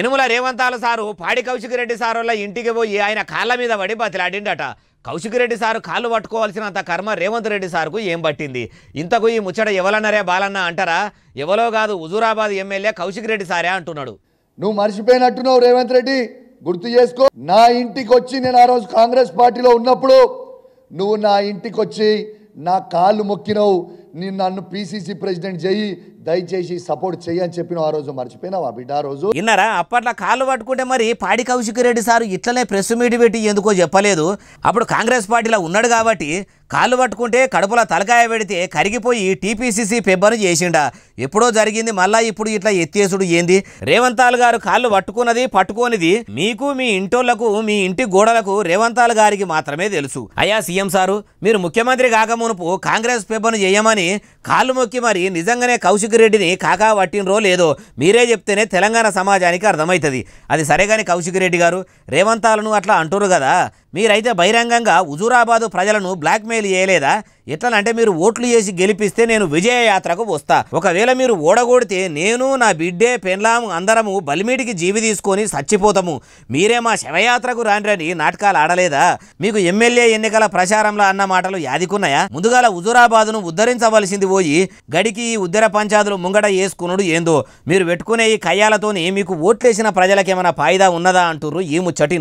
ఇనుముల రేవంతాల sir పాడి Kaushika Reddy sir ఇంటికి పోయి ఆయన కాళ్ళ మీద పడి బతిలాడిండట కౌశిక రెడ్డి సారు కాళ్ళు పట్టుకోవాల్సినంత కర్మ రేవంత్ రెడ్డి సార్కు ఏం పట్టింది ఇంతకు ఈ ముచ్చట ఎవలన్నరే బాలన్న అంటారా ఎవలో కాదు హుజూరాబాద్ ఎమ్మెల్యే కౌశిక రెడ్డి సారే అంటున్నాడు నువ్వు మర్చిపోయినట్టున్నావు రేవంత్ రెడ్డి గుర్తు చేసుకో నా ఇంటికి వచ్చి నేను ఆ రోజు కాంగ్రెస్ పార్టీలో ఉన్నప్పుడు నువ్వు నా ఇంటికి వచ్చి నా కాళ్ళు మొక్కినవు నేను నన్ను పిసిసి ప్రెసిడెంట్ చేయి దయచేసి సపోర్ట్ చేయని చెప్పిన ఆ రోజు మర్చిపోయినావా బిడ్డ ఆ రోజు విన్నారా అప్పట్లో కాళ్ళు పట్టుకుంటే మరి పాడి కౌశిక్ రెడ్డి సార్ ఇట్లనే ప్రెస్ మీట్ పెట్టి ఎందుకో చెప్పలేదు అప్పుడు కాంగ్రెస్ పార్టీలో ఉన్నాడు కాబట్టి కాళ్ళు పట్టుకుంటే కడుపులో తలకాయ పెడితే కరిగిపోయి టీపీసీసీ పెబ్బను చేసిండా ఎప్పుడో జరిగింది మళ్ళా ఇప్పుడు ఇట్లా ఎత్తేసుడు ఏంది రేవంతాల్ గారు కాళ్ళు పట్టుకున్నది పట్టుకోనిది మీకు మీ ఇంటోళ్లకు మీ ఇంటి గోడలకు రేవంతాల్ గారికి మాత్రమే తెలుసు అయ్యా సీఎం సారు మీరు ముఖ్యమంత్రి కాకమునుపు కాంగ్రెస్ పెబ్బను చేయమని కానీ కాళ్ళు మొక్కి మరి నిజంగానే కౌశిక్ రెడ్డిని కాకా పట్టినరో లేదో మీరే చెప్తేనే తెలంగాణ సమాజానికి అర్థమవుతుంది అది సరే కానీ కౌశిక్ రెడ్డి గారు రేవంతాలను అట్లా అంటురు కదా మీరైతే బహిరంగంగా హుజూరాబాదు ప్రజలను బ్లాక్మెయిల్ చేయలేదా ఎట్లనంటే మీరు ఓట్లు చేసి గెలిపిస్తే నేను విజయయాత్రకు వస్తా ఒకవేళ మీరు ఓడగొడితే నేను నా బిడ్డే పెన్లాము అందరము బలిమీటికి జీవి తీసుకొని చచ్చిపోతాము మీరే మా శవయాత్రకు రాని నాటకాలు ఆడలేదా మీకు ఎమ్మెల్యే ఎన్నికల ప్రచారంలో అన్న మాటలు యాదికున్నాయా ముందుగాల హుజురాబాద్ను ఉద్ధరించవలసింది పోయి గడికి ఈ ఉద్దర పంచాదులు ముంగట వేసుకునుడు ఏందో మీరు పెట్టుకునే ఈ కయ్యాలతోనే మీకు ఓట్లేసిన ప్రజలకేమైనా ఫాయిదా ఉన్నదా అంటుర్రు ఈ ముచ్చటి